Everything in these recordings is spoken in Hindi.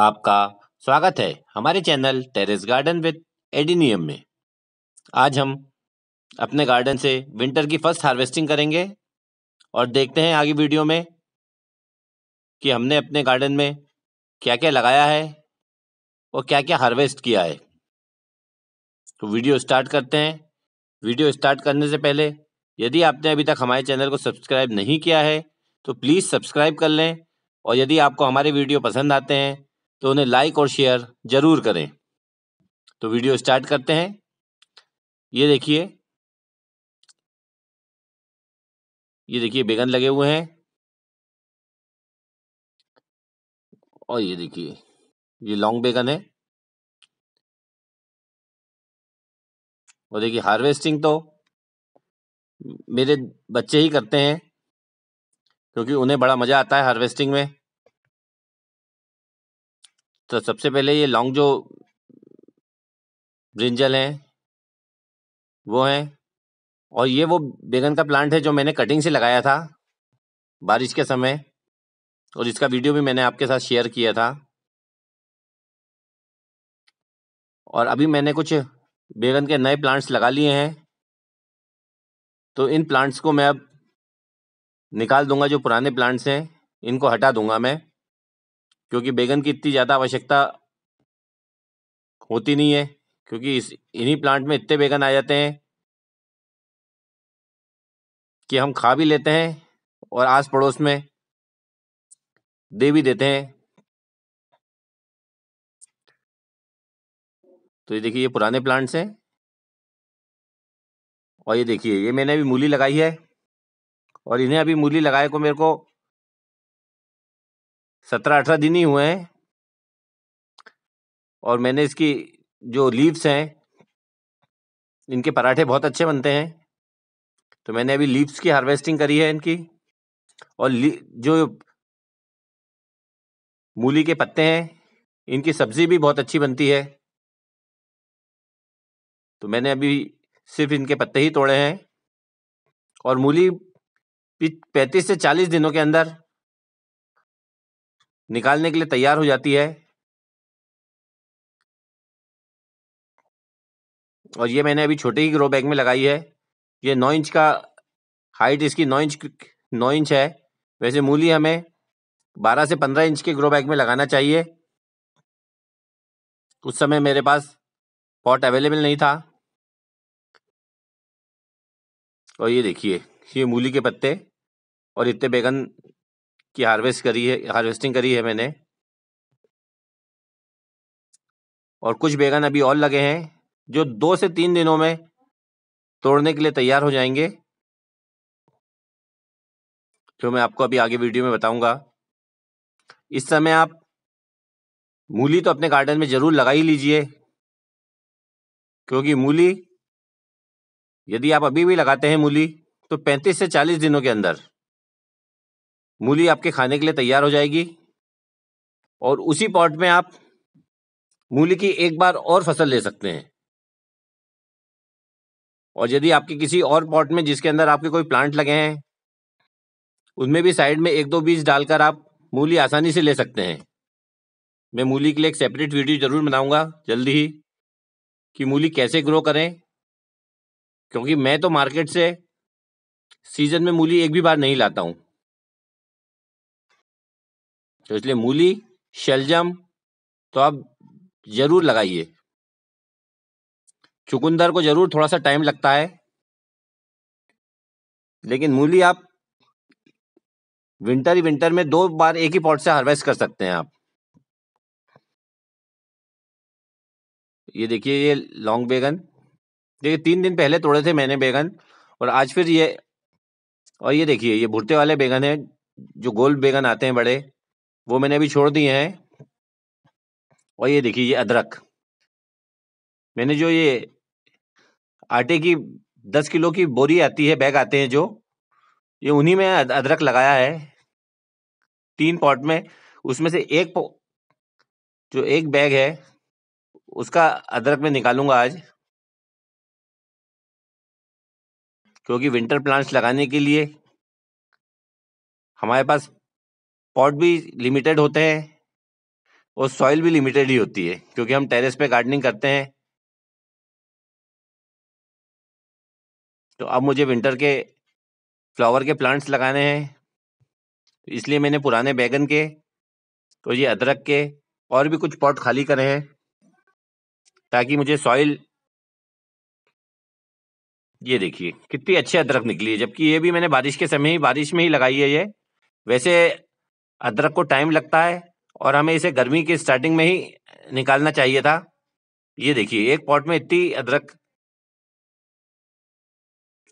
आपका स्वागत है हमारे channel terrace garden with adenium में आज हम अपने गार्डन से विंटर की फर्स्ट हार्वेस्टिंग करेंगे और देखते हैं आगे वीडियो में कि हमने अपने गार्डन में क्या क्या लगाया है और क्या क्या हार्वेस्ट किया है तो वीडियो स्टार्ट करते हैं वीडियो स्टार्ट करने से पहले यदि आपने अभी तक हमारे चैनल को सब्सक्राइब नहीं किया है तो प्लीज़ सब्सक्राइब कर लें और यदि आपको हमारे वीडियो पसंद आते हैं तो उन्हें लाइक और शेयर जरूर करें तो वीडियो स्टार्ट करते हैं ये देखिए ये देखिए बेगन लगे हुए हैं और ये देखिए ये लॉन्ग बेगन है और देखिए हार्वेस्टिंग तो मेरे बच्चे ही करते हैं क्योंकि उन्हें बड़ा मजा आता है हार्वेस्टिंग में तो सबसे पहले ये लॉन्ग जो ब्रिंजल हैं वो हैं और ये वो बैगन का प्लांट है जो मैंने कटिंग से लगाया था बारिश के समय और इसका वीडियो भी मैंने आपके साथ शेयर किया था और अभी मैंने कुछ बैगन के नए प्लांट्स लगा लिए हैं तो इन प्लांट्स को मैं अब निकाल दूंगा जो पुराने प्लांट्स हैं इनको हटा दूंगा मैं क्योंकि बैगन की इतनी ज़्यादा आवश्यकता होती नहीं है क्योंकि इस इन्हीं प्लांट में इतने बैगन आ जाते हैं कि हम खा भी लेते हैं और आस पड़ोस में दे भी देते हैं तो ये देखिए ये पुराने प्लांट्स हैं और ये देखिए ये मैंने अभी मूली लगाई है और इन्हें अभी मूली लगाए को मेरे को सत्रह अठारह दिन ही हुए हैं और मैंने इसकी जो लीव्स हैं इनके पराठे बहुत अच्छे बनते हैं तो मैंने अभी लीव्स की हार्वेस्टिंग करी है इनकी और जो मूली के पत्ते हैं इनकी सब्जी भी बहुत अच्छी बनती है तो मैंने अभी सिर्फ इनके पत्ते ही तोड़े हैं और मूली पैंतीस से चालीस दिनों के अंदर निकालने के लिए तैयार हो जाती है और ये मैंने अभी छोटे ही ग्रो बैग में लगाई है ये नौ इंच का हाइट इसकी नौ इंच नौ इंच है वैसे मूली हमें बारह से पंद्रह इंच के ग्रो बैग में लगाना चाहिए उस समय मेरे पास पॉट अवेलेबल नहीं था और ये देखिए ये मूली के पत्ते और इतने बैगन की हार्वेस्ट करी है हार्वेस्टिंग करी है मैंने और कुछ बैगन अभी और लगे हैं जो दो से तीन दिनों में तोड़ने के लिए तैयार हो जाएंगे जो मैं आपको अभी आगे वीडियो में बताऊंगा इस समय आप मूली तो अपने गार्डन में जरूर लगा ही लीजिए क्योंकि मूली यदि आप अभी भी लगाते हैं मूली तो 35 से 40 दिनों के अंदर मूली आपके खाने के लिए तैयार हो जाएगी और उसी पॉट में आप मूली की एक बार और फसल ले सकते हैं और यदि आपके किसी और पॉट में जिसके अंदर आपके कोई प्लांट लगे हैं उनमें भी साइड में एक दो बीज डालकर आप मूली आसानी से ले सकते हैं मैं मूली के लिए एक सेपरेट वीडियो जरूर बनाऊंगा जल्दी ही कि मूली कैसे ग्रो करें क्योंकि मैं तो मार्केट से सीजन में मूली एक भी बार नहीं लाता हूँ तो इसलिए मूली शलजम तो आप जरूर लगाइए चुकंदर को जरूर थोड़ा सा टाइम लगता है लेकिन मूली आप विंटर ही विंटर में दो बार एक ही पॉट से हार्वेस्ट कर सकते हैं आप ये देखिए ये लॉन्ग बैगन देखिए तीन दिन पहले तोड़े थे मैंने बैगन और आज फिर ये और ये देखिए ये भुट्टे वाले बैगन है जो गोल बैगन आते हैं बड़े वो मैंने अभी छोड़ दिए हैं और ये देखिए ये अदरक मैंने जो ये आटे की दस किलो की बोरी आती है बैग आते हैं जो ये उन्हीं में अदरक लगाया है तीन पॉट में उसमें से एक जो एक बैग है उसका अदरक मैं निकालूंगा आज क्योंकि विंटर प्लांट्स लगाने के लिए हमारे पास पॉट भी लिमिटेड होते हैं और सॉइल भी लिमिटेड ही होती है क्योंकि हम टेरेस पे गार्डनिंग करते हैं तो अब मुझे विंटर के फ्लावर के प्लांट्स लगाने हैं तो इसलिए मैंने पुराने बैगन के तो ये अदरक के और भी कुछ पॉट खाली करे हैं ताकि मुझे सॉइल ये देखिए कितनी अच्छी अदरक निकली है जबकि ये भी मैंने बारिश के समय ही बारिश में ही लगाई है ये वैसे अदरक को टाइम लगता है और हमें इसे गर्मी के स्टार्टिंग में ही निकालना चाहिए था ये देखिए एक पॉट में इतनी अदरक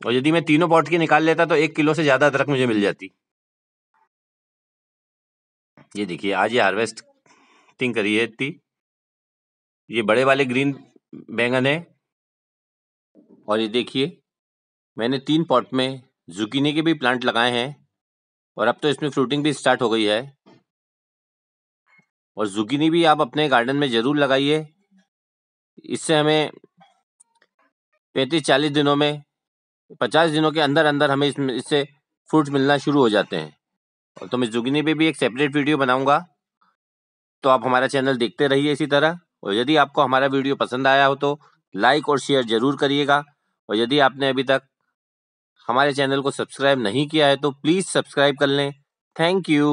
और यदि मैं तीनों पॉट की निकाल लेता तो एक किलो से ज़्यादा अदरक मुझे मिल जाती ये देखिए आज ये हार्वेस्टिंग करी है इतनी ये बड़े वाले ग्रीन बैंगन है और ये देखिए मैंने तीन पॉट में जुकीने के भी प्लांट लगाए हैं और अब तो इसमें फ्रूटिंग भी स्टार्ट हो गई है और जुकीनी भी आप अपने गार्डन में ज़रूर लगाइए इससे हमें पैंतीस चालीस दिनों में पचास दिनों के अंदर अंदर हमें इसमें इससे फ्रूट्स मिलना शुरू हो जाते हैं और तो मैं जुगिनी पे भी एक सेपरेट वीडियो बनाऊंगा तो आप हमारा चैनल देखते रहिए इसी तरह और यदि आपको हमारा वीडियो पसंद आया हो तो लाइक और शेयर ज़रूर करिएगा और यदि आपने अभी तक हमारे चैनल को सब्सक्राइब नहीं किया है तो प्लीज़ सब्सक्राइब कर लें थैंक यू